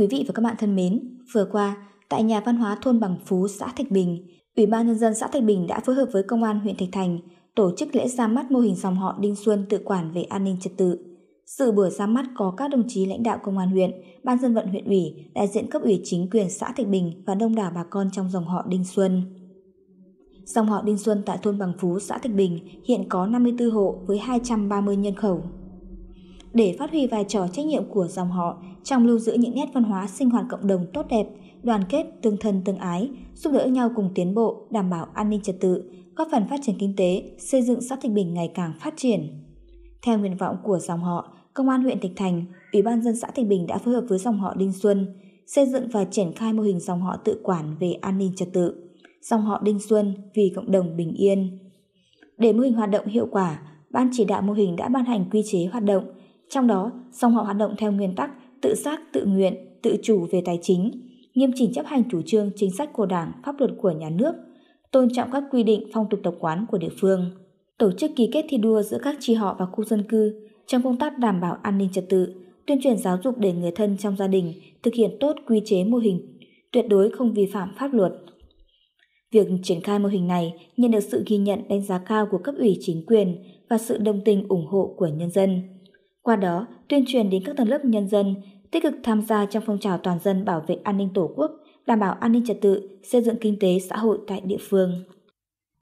Quý vị và các bạn thân mến, vừa qua, tại nhà văn hóa thôn Bằng Phú, xã Thạch Bình, Ủy ban Nhân dân xã Thạch Bình đã phối hợp với Công an huyện Thạch Thành tổ chức lễ ra mắt mô hình dòng họ Đinh Xuân tự quản về an ninh trật tự. Sự buổi ra mắt có các đồng chí lãnh đạo công an huyện, ban dân vận huyện ủy, đại diện cấp ủy chính quyền xã Thạch Bình và đông đảo bà con trong dòng họ Đinh Xuân. Dòng họ Đinh Xuân tại thôn Bằng Phú, xã Thạch Bình hiện có 54 hộ với 230 nhân khẩu để phát huy vai trò trách nhiệm của dòng họ trong lưu giữ những nét văn hóa sinh hoạt cộng đồng tốt đẹp, đoàn kết, tương thân tương ái, giúp đỡ nhau cùng tiến bộ, đảm bảo an ninh trật tự, góp phần phát triển kinh tế, xây dựng xã Thịnh Bình ngày càng phát triển. Theo nguyện vọng của dòng họ, Công an huyện Thịnh Thành, Ủy ban dân xã Thịnh Bình đã phối hợp với dòng họ Đinh Xuân xây dựng và triển khai mô hình dòng họ tự quản về an ninh trật tự, dòng họ Đinh Xuân vì cộng đồng bình yên. Để mô hình hoạt động hiệu quả, ban chỉ đạo mô hình đã ban hành quy chế hoạt động, trong đó, song họ hoạt động theo nguyên tắc tự giác, tự nguyện, tự chủ về tài chính, nghiêm chỉnh chấp hành chủ trương chính sách của Đảng, pháp luật của nhà nước, tôn trọng các quy định phong tục tập quán của địa phương, tổ chức ký kết thi đua giữa các tri họ và khu dân cư trong công tác đảm bảo an ninh trật tự, tuyên truyền giáo dục để người thân trong gia đình thực hiện tốt quy chế mô hình, tuyệt đối không vi phạm pháp luật. Việc triển khai mô hình này nhận được sự ghi nhận đánh giá cao của cấp ủy chính quyền và sự đồng tình ủng hộ của nhân dân qua đó tuyên truyền đến các tầng lớp nhân dân tích cực tham gia trong phong trào toàn dân bảo vệ an ninh Tổ quốc, đảm bảo an ninh trật tự, xây dựng kinh tế xã hội tại địa phương.